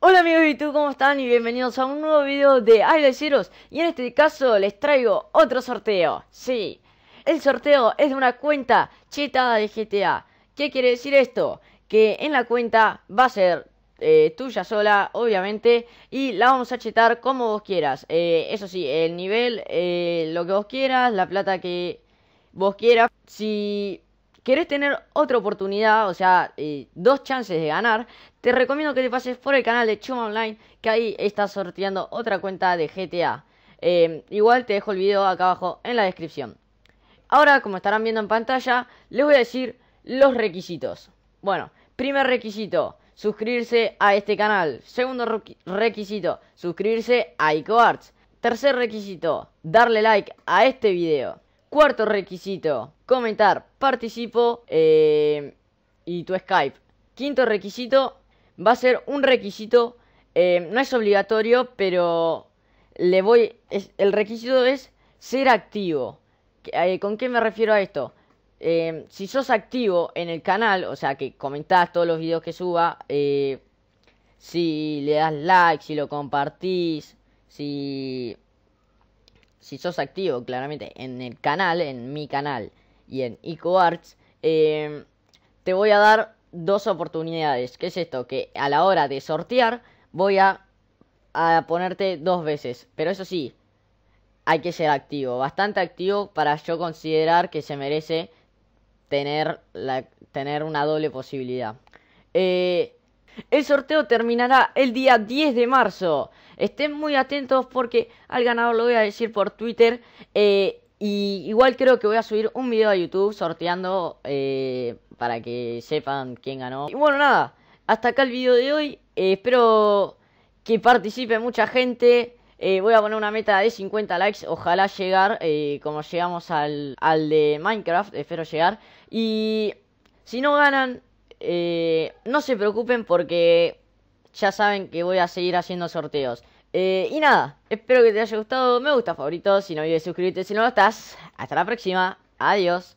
Hola amigos y tú ¿cómo están? Y bienvenidos a un nuevo video de Isle Y en este caso les traigo otro sorteo Sí, el sorteo es de una cuenta chetada de GTA ¿Qué quiere decir esto? Que en la cuenta va a ser eh, tuya sola, obviamente Y la vamos a chetar como vos quieras eh, Eso sí, el nivel, eh, lo que vos quieras, la plata que vos quieras Si Quieres tener otra oportunidad, o sea, eh, dos chances de ganar, te recomiendo que te pases por el canal de Chuma Online, que ahí está sorteando otra cuenta de GTA. Eh, igual te dejo el video acá abajo en la descripción. Ahora, como estarán viendo en pantalla, les voy a decir los requisitos. Bueno, primer requisito, suscribirse a este canal. Segundo requisito, suscribirse a IcoArts. Tercer requisito, darle like a este video. Cuarto requisito, comentar, participo eh, y tu Skype. Quinto requisito, va a ser un requisito, eh, no es obligatorio, pero le voy, el requisito es ser activo. Eh, ¿Con qué me refiero a esto? si sos activo en el canal, o sea que comentás todos los videos que suba, si le das like, si lo compartís, si si sos activo claramente en el canal, en mi canal y en EcoArts, em, te voy a dar dos oportunidades. ¿Qué es esto? Que a la hora de sortear voy a, a ponerte dos veces. Pero eso sí, hay que ser activo, bastante activo para yo considerar que se merece tener, la, tener una doble posibilidad. Eh, el sorteo terminará el día 10 de marzo. Estén muy atentos porque al ganador lo voy a decir por Twitter. Eh, y igual creo que voy a subir un video a YouTube sorteando eh, para que sepan quién ganó. Y bueno, nada, hasta acá el video de hoy. Eh, espero que participe mucha gente. voy a poner una meta de 50 likes. Ojalá llegar, como llegamos al, al de Minecraft. Espero llegar. Y si no ganan, no se preocupen porque ya saben que voy a seguir haciendo sorteos. Eh, y nada, espero que te haya gustado. Me gusta, favoritos. Si no olvides suscribirte si no lo estás. Hasta la próxima. Adiós.